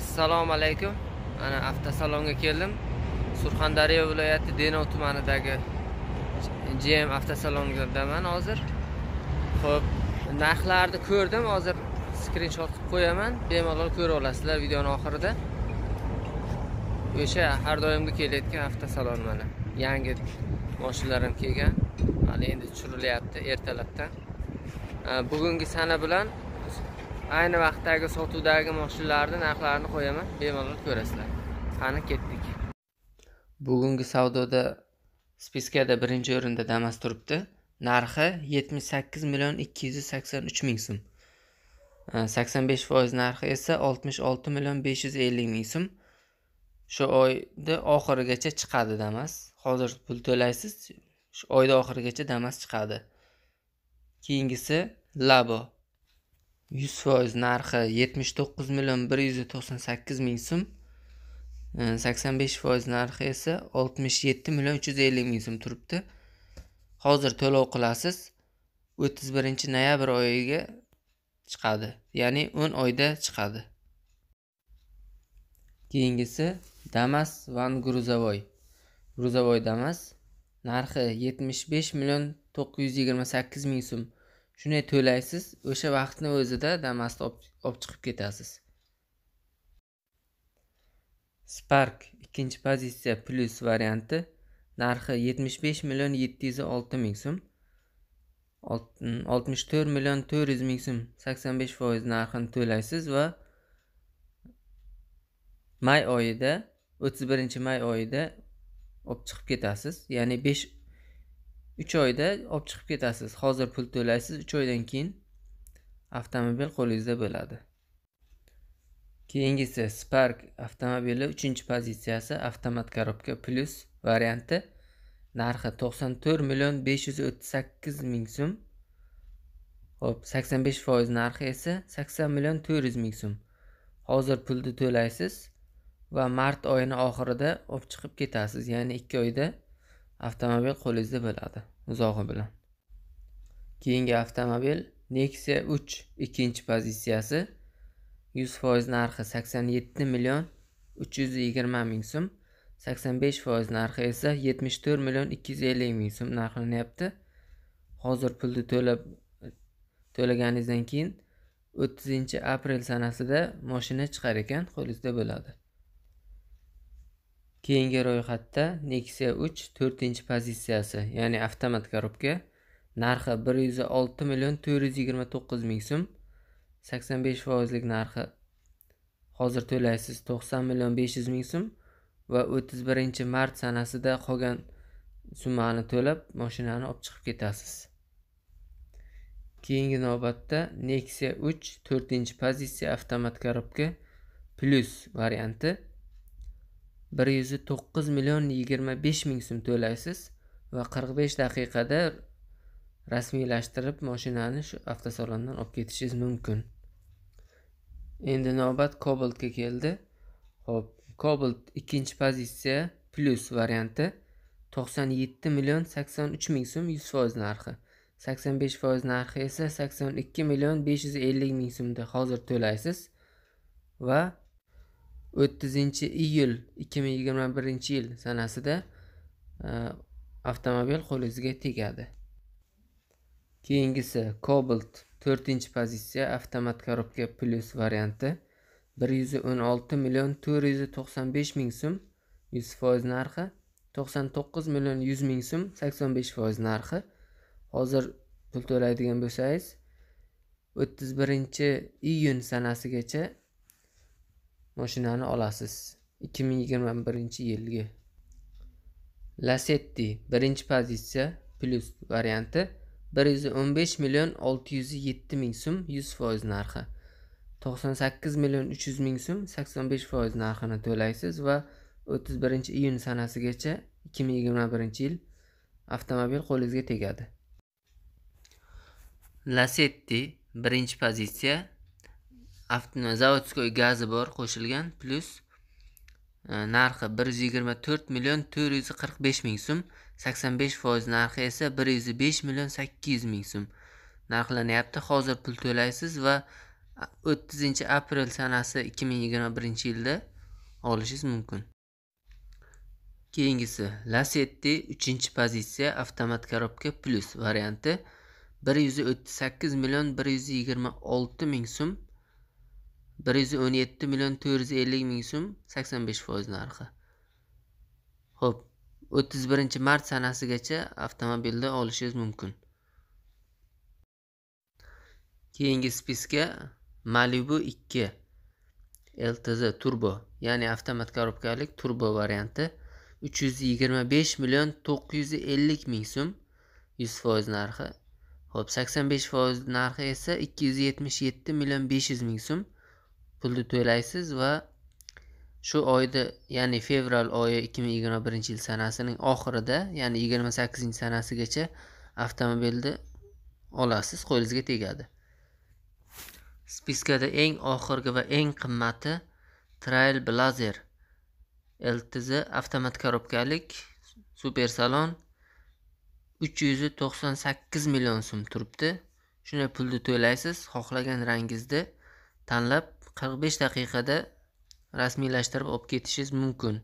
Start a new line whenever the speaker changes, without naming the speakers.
assalomu alaykum ana avtosalonga keldim surxondaryo viloyati denov tumanidagi gm avtosalonidaman hozir ho'p narxlarni ko'rdim hozir skrinshot qilib qo'yaman bemalol ko'ra olasizlar videoni oxirida o'sha har doimgi kelayotgan avtosalon mana yangi mashinalar ham kelgan mana endi tushirilyapti ertalabdan bugungi sana bilan ayni vaqtdagi sotuvdagi mashinalarni narxlarini qo'yaman bemalol ko'rasizlar qani ketdik bugungi savdoda spiskada 1 o'rinda damas turibdi narxi 78 million 283 ming so'm 85% narxi esa 66 million 550 ming so'm shu oyni oxirigacha chiqadi damas hozir pul to'laysiz shu oyni oxirigacha damas chiqadi keyingisi labo yuz foiz narxi yetmish to'qqiz million bir yuz to'qson sakkiz ming so'm sakson besh foiz narxi esa oltmish yetti million uch yuz ellik ming so'm turibdi hozir to'lov qilasiz o'ttiz birinchi noyabr oyiga chiqadi ya'ni o'n oyda chiqadi keyingisi damas van gruzovoy gruzovoy damas narxi yetmish besh million to'qqiz yuz yigirma sakkiz ming so'm shunday to'laysiz o'sha vaqtni o'zida damasni olib chiqib ketasiz spark ikkinchi pozitsiya plyus varianti narxi 75 million 706 ming so'm 64 million 400 ming so'm 85 foiz narxini to'laysiz va may oyida 31 may oyida olib chiqib ketasiz ya'ni 5 uch oyda olib chiqib ketasiz hozir pul to'laysiz uch oydan keyin avtomobil qo'lingizda bo'ladi keyingisi spark avtomobili uchinchi pozitsiyasi avtomat korobka plus varianti narxi to'qson to'rt million besh yuz o'ttiz sakkiz ming so'm ho'p sakson besh foiz narxi esa sakson million to'rt yuz ming so'm hozir pulni to'laysiz va mart oyini oxirida olib chiqib ketasiz ya'ni ikki oyda avtomobil qo'lingizda bo'ladi uzog'i bilan keyingi avtomobil nexia uch ikkinchi pozitsiyasi yuz foiz narxi sakson yetti million uch yuz yigirma ming so'm sakson besh foiz narxi esa yetmish to'rt million ikki yuz ellik ming so'm narxlanyapti hozir pulni to'lab to'laganingizdan keyin o'ttizinchi aprel sanasida moshina chiqar ekan qo'lingizda bo'ladi keyingi ro'yxatda nexia uch to'rtinchi pozitsiyasi ya'ni avtomat korobka narxi bir yuz olti million to'rt yuz yigirma to'qqiz ming so'm sakson besh foizlik narxi hozir to'laysiz to'qson million besh yuz ming so'm va o'ttiz birinchi mart sanasida qolgan summani to'lab mashinani olib chiqib ketasiz keyingi navbatda nexia uch to'rtinchi pozitsiya avtomat korobka plyus varianti bir yuz to'qqiz million yigirma besh ming so'm to'laysiz va qirq besh daqiqada rasmiylashtirib mashinani shu avtosalondan olib ketishingiz mumkin endi navbat kobaltga keldi ho'p kobalt ikkinchi pozitsiya plyus varianti to'qson yetti million sakson uch ming so'm yuz foiz narxi sakson besh foiz narxi esa sakson ikki million besh yuz ellik ming so'mda hozir to'laysiz va o'ttizinchi iyul ikki ming yigirma birinchi yil sanasida e, avtomobil qo'lingizga tegadi keyingisi cobalt to'rtinchi pozitsiya avtomat korobka plyus varianti bir yuz o'n olti million to'rt yuz to'qson besh ming so'm yuz foiz narxi to'qson to'qqiz million yuz ming so'm sakson besh foiz narxi hozir pul to'laydigan bo'lsangiz o'ttiz birinchi iyun sanasigacha moshinani olasiz ikki ming yigirma birinchi yilgi lacetti birinchi pozitsiya plyus varianti bir yuz o'n besh million olti yuz yetti ming so'm yuz foiz narxi to'qson sakkiz million uch yuz ming so'm sakson besh foiz narxini to'laysiz va o'ttiz birinchi iyun sanasigacha ikki ming yigirma birinchi yil avtomobil qo'lingizga tegadi lacetti birinchi pozitsiya zavodской gazi bor qo'shilgan plyus e, narxi bir yuz yigirma to'rt million to'rt yuz qirq besh ming so'm sakson besh foiz narxi esa bir yuz besh million sakkiz yuz ming so'm narxlanyapti hozir pul to'laysiz va o'ttizinchi aprel sanasi ikki ming yigirma birinchi yilda olishingiz mumkin keyingisi lasetti uchinchi pozitsiya avtomat korobka plyus varianti bir yuz o'ttiz sakkiz million bir yuz yigirma olti ming so'm bir yuz o'n yetti million to'rt yuz ellik ming so'm sakson besh foiz narxi ho'p o'ttiz birinchi mart sanasigacha avtomobilni olishingiz mumkin keyingi spiska malibu ikki ltz turbo ya'ni avtomat korobkalik turbo varianti uch yuz yigirma besh million to'qqiz yuz ellik ming so'm yuz foiz narxi ho'p sakson besh foiz narxi esa ikki yuz yetmish yetti million besh yuz ming so'm pulni to'laysiz va shu oyda ya'ni fevral oyi ikki ming yigirma birinchi yil sanasining oxirida ya'ni yigirma sakkizinchi sanasigacha avtomobilni olasiz qo'lingizga tegadi spiskada eng oxirgi va eng qimmati trail blazer ltz avtomat korobkalik super salon uch yuz to'qson sakkiz million so'm turibdi shunday pulni to'laysiz xohlagan rangingizda tanlab qirq besh daqiqada rasmiylashtirib olib ketishingiz mumkin